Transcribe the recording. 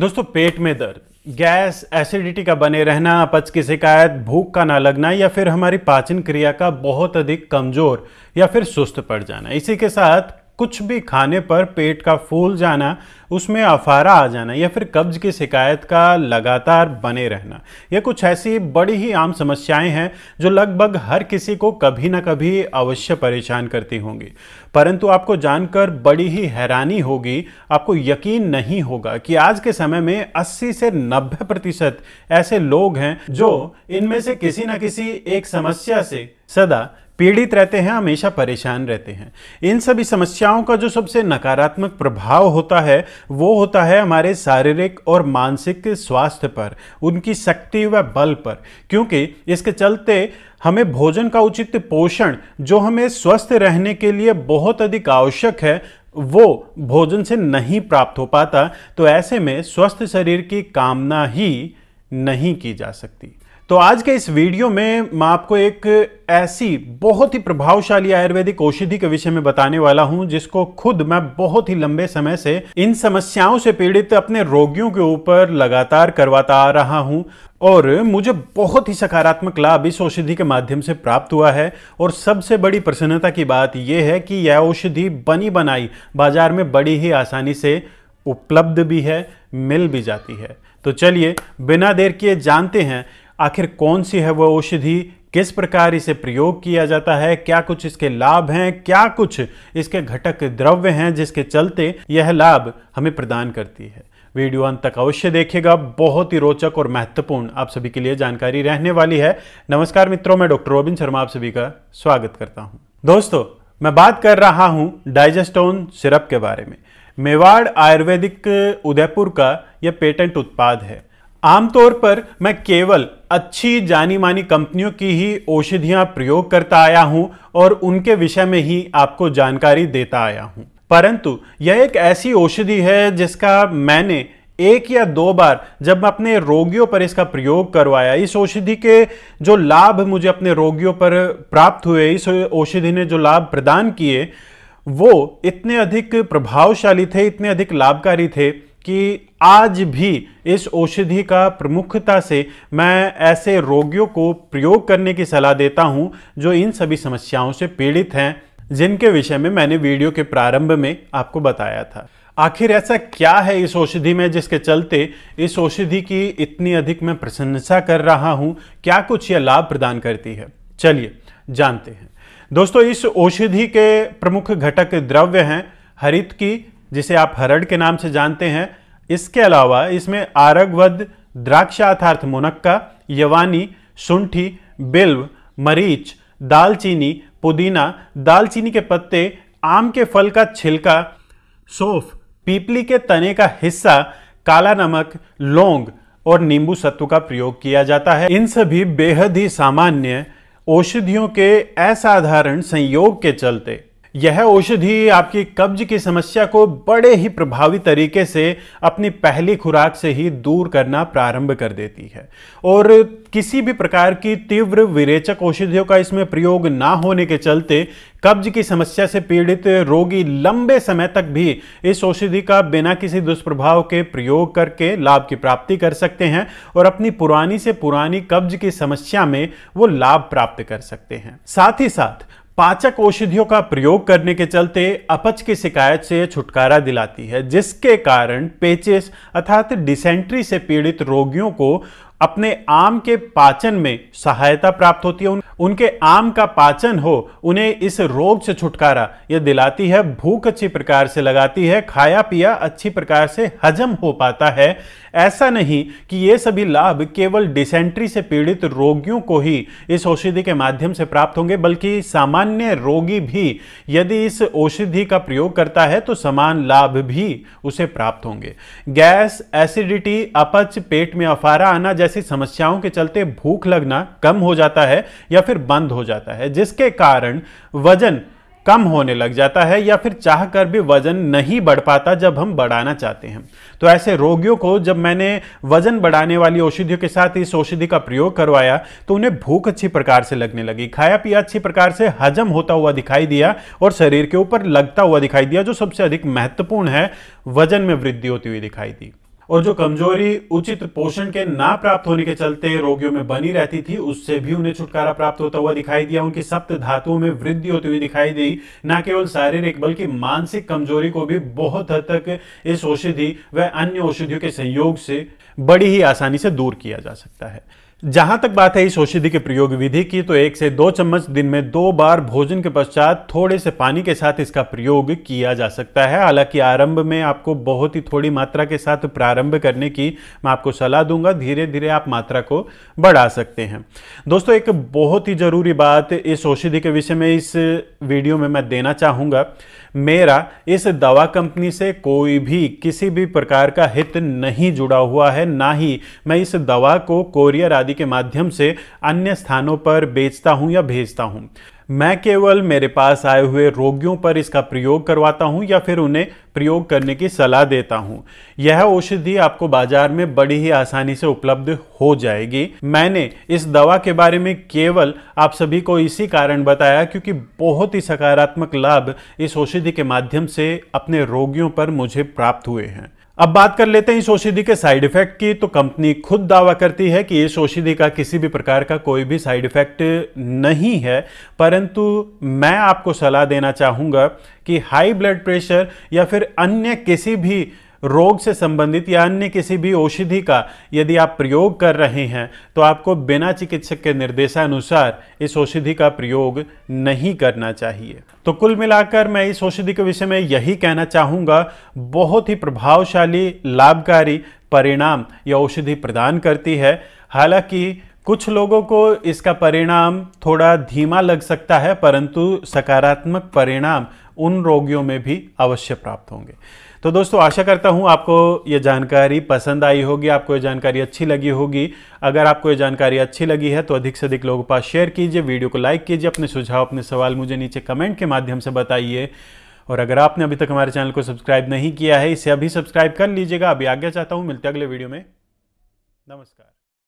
दोस्तों पेट में दर्द गैस एसिडिटी का बने रहना अपच की शिकायत भूख का ना लगना या फिर हमारी पाचन क्रिया का बहुत अधिक कमजोर या फिर सुस्त पड़ जाना इसी के साथ कुछ भी खाने पर पेट का फूल जाना उसमें अफारा आ जाना या फिर कब्ज की शिकायत का लगातार बने रहना ये कुछ ऐसी बड़ी ही आम समस्याएं हैं जो लगभग हर किसी को कभी ना कभी अवश्य परेशान करती होंगी परंतु आपको जानकर बड़ी ही हैरानी होगी आपको यकीन नहीं होगा कि आज के समय में 80 से 90 प्रतिशत ऐसे लोग हैं जो इनमें से किसी न किसी एक समस्या से सदा पीड़ित रहते हैं हमेशा परेशान रहते हैं इन सभी समस्याओं का जो सबसे नकारात्मक प्रभाव होता है वो होता है हमारे शारीरिक और मानसिक स्वास्थ्य पर उनकी शक्ति व बल पर क्योंकि इसके चलते हमें भोजन का उचित पोषण जो हमें स्वस्थ रहने के लिए बहुत अधिक आवश्यक है वो भोजन से नहीं प्राप्त हो पाता तो ऐसे में स्वस्थ शरीर की कामना ही नहीं की जा सकती तो आज के इस वीडियो में मैं आपको एक ऐसी बहुत ही प्रभावशाली आयुर्वेदिक औषधि के विषय में बताने वाला हूं जिसको खुद मैं बहुत ही लंबे समय से इन समस्याओं से पीड़ित अपने रोगियों के ऊपर लगातार करवाता आ रहा हूं और मुझे बहुत ही सकारात्मक लाभ इस औषधि के माध्यम से प्राप्त हुआ है और सबसे बड़ी प्रसन्नता की बात यह है कि यह औषधि बनी बनाई बाजार में बड़ी ही आसानी से उपलब्ध भी है मिल भी जाती है तो चलिए बिना देर किए जानते हैं आखिर कौन सी है वह औषधि किस प्रकार इसे प्रयोग किया जाता है क्या कुछ इसके लाभ हैं क्या कुछ इसके घटक द्रव्य हैं जिसके चलते यह लाभ हमें प्रदान करती है वीडियो अंत तक अवश्य देखिएगा बहुत ही रोचक और महत्वपूर्ण आप सभी के लिए जानकारी रहने वाली है नमस्कार मित्रों मैं डॉक्टर रोबिन शर्मा आप सभी का स्वागत करता हूं दोस्तों मैं बात कर रहा हूं डाइजेस्टोन सिरप के बारे में मेवाड़ आयुर्वेदिक उदयपुर का यह पेटेंट उत्पाद है आमतौर पर मैं केवल अच्छी जानी मानी कंपनियों की ही औषधियां प्रयोग करता आया हूं और उनके विषय में ही आपको जानकारी देता आया हूं परंतु यह एक ऐसी औषधि है जिसका मैंने एक या दो बार जब मैं अपने रोगियों पर इसका प्रयोग करवाया इस औषधि के जो लाभ मुझे अपने रोगियों पर प्राप्त हुए इस औषधि ने जो लाभ प्रदान किए वो इतने अधिक प्रभावशाली थे इतने अधिक लाभकारी थे कि आज भी इस औषधि का प्रमुखता से मैं ऐसे रोगियों को प्रयोग करने की सलाह देता हूं जो इन सभी समस्याओं से पीड़ित हैं जिनके विषय में मैंने वीडियो के प्रारंभ में आपको बताया था आखिर ऐसा क्या है इस औषधि में जिसके चलते इस औषधि की इतनी अधिक मैं प्रशंसा कर रहा हूं क्या कुछ यह लाभ प्रदान करती है चलिए जानते हैं दोस्तों इस औषधि के प्रमुख घटक द्रव्य हैं हरित की जिसे आप हरड़ के नाम से जानते हैं इसके अलावा इसमें द्राक्ष द्राक्षाथार्थ मुनक्का यवानी सुंठी बिल्व मरीच दालचीनी पुदीना दालचीनी के पत्ते आम के फल का छिलका सोफ पीपली के तने का हिस्सा काला नमक लौंग और नींबू सत्व का प्रयोग किया जाता है इन सभी बेहद ही सामान्य औषधियों के असाधारण संयोग के चलते यह औषधि आपकी कब्ज की समस्या को बड़े ही प्रभावी तरीके से अपनी पहली खुराक से ही दूर करना प्रारंभ कर देती है और किसी भी प्रकार की तीव्र विरेचक औषधियों का इसमें प्रयोग ना होने के चलते कब्ज की समस्या से पीड़ित रोगी लंबे समय तक भी इस औषधि का बिना किसी दुष्प्रभाव के प्रयोग करके लाभ की प्राप्ति कर सकते हैं और अपनी पुरानी से पुरानी कब्ज की समस्या में वो लाभ प्राप्त कर सकते हैं साथ ही साथ पाचक औषधियों का प्रयोग करने के चलते अपच की शिकायत से छुटकारा दिलाती है जिसके कारण पेचिस अर्थात डिसेंट्री से पीड़ित रोगियों को अपने आम के पाचन में सहायता प्राप्त होती है उनके आम का पाचन हो उन्हें इस रोग से छुटकारा यह दिलाती है भूख अच्छी प्रकार से लगाती है खाया पिया अच्छी प्रकार से हजम हो पाता है ऐसा नहीं कि ये सभी लाभ केवल डिसेंट्री से पीड़ित रोगियों को ही इस औषधि के माध्यम से प्राप्त होंगे बल्कि सामान्य रोगी भी यदि इस औषधि का प्रयोग करता है तो समान लाभ भी उसे प्राप्त होंगे गैस एसिडिटी अपच पेट में अफारा आना जैसी समस्याओं के चलते भूख लगना कम हो जाता है या फिर बंद हो जाता है जिसके कारण वजन कम होने लग जाता है या फिर चाह कर भी वजन नहीं बढ़ पाता जब हम बढ़ाना चाहते हैं तो ऐसे रोगियों को जब मैंने वजन बढ़ाने वाली औषधियों के साथ इस औषधि का प्रयोग करवाया तो उन्हें भूख अच्छी प्रकार से लगने लगी खाया पिया अच्छी प्रकार से हजम होता हुआ दिखाई दिया और शरीर के ऊपर लगता हुआ दिखाई दिया जो सबसे अधिक महत्वपूर्ण है वजन में वृद्धि होती हुई दिखाई दी और जो कमजोरी उचित पोषण के ना प्राप्त होने के चलते रोगियों में बनी रहती थी उससे भी उन्हें छुटकारा प्राप्त होता हुआ दिखाई दिया उनकी सप्त धातुओं में वृद्धि होती हुई दिखाई दी न केवल शारीरिक बल्कि मानसिक कमजोरी को भी बहुत हद तक इस औषधि व अन्य औषधियों के सहयोग से बड़ी ही आसानी से दूर किया जा सकता है जहां तक बात है इस औषधि के प्रयोग विधि की तो एक से दो चम्मच दिन में दो बार भोजन के पश्चात थोड़े से पानी के साथ इसका प्रयोग किया जा सकता है हालांकि आरंभ में आपको बहुत ही थोड़ी मात्रा के साथ प्रारंभ करने की मैं आपको सलाह दूंगा धीरे धीरे आप मात्रा को बढ़ा सकते हैं दोस्तों एक बहुत ही ज़रूरी बात इस औषधि के विषय में इस वीडियो में मैं देना चाहूंगा मेरा इस दवा कंपनी से कोई भी किसी भी प्रकार का हित नहीं जुड़ा हुआ है ना ही मैं इस दवा को कोरियर आदि आदि के माध्यम से अन्य स्थानों पर बेचता हूँ या भेजता हूँ मैं केवल मेरे पास आए हुए रोगियों पर इसका प्रयोग करवाता हूँ या फिर उन्हें प्रयोग करने की सलाह देता हूँ यह औषधि आपको बाजार में बड़ी ही आसानी से उपलब्ध हो जाएगी मैंने इस दवा के बारे में केवल आप सभी को इसी कारण बताया क्योंकि बहुत ही सकारात्मक लाभ इस औषधि के माध्यम से अपने रोगियों पर मुझे प्राप्त हुए हैं अब बात कर लेते हैं इस औषधि के साइड इफेक्ट की तो कंपनी खुद दावा करती है कि इस औषधि का किसी भी प्रकार का कोई भी साइड इफेक्ट नहीं है परंतु मैं आपको सलाह देना चाहूँगा कि हाई ब्लड प्रेशर या फिर अन्य किसी भी रोग से संबंधित या अन्य किसी भी औषधि का यदि आप प्रयोग कर रहे हैं तो आपको बिना चिकित्सक के निर्देशानुसार इस औषधि का प्रयोग नहीं करना चाहिए तो कुल मिलाकर मैं इस औषधि के विषय में यही कहना चाहूँगा बहुत ही प्रभावशाली लाभकारी परिणाम यह औषधि प्रदान करती है हालांकि कुछ लोगों को इसका परिणाम थोड़ा धीमा लग सकता है परंतु सकारात्मक परिणाम उन रोगियों में भी अवश्य प्राप्त होंगे तो दोस्तों आशा करता हूँ आपको ये जानकारी पसंद आई होगी आपको ये जानकारी अच्छी लगी होगी अगर आपको ये जानकारी अच्छी लगी है तो अधिक से अधिक लोगों पास शेयर कीजिए वीडियो को लाइक कीजिए अपने सुझाव अपने सवाल मुझे नीचे कमेंट के माध्यम से बताइए और अगर आपने अभी तक हमारे चैनल को सब्सक्राइब नहीं किया है इसे अभी सब्सक्राइब कर लीजिएगा अभी आगे चाहता हूँ मिलते अगले वीडियो में नमस्कार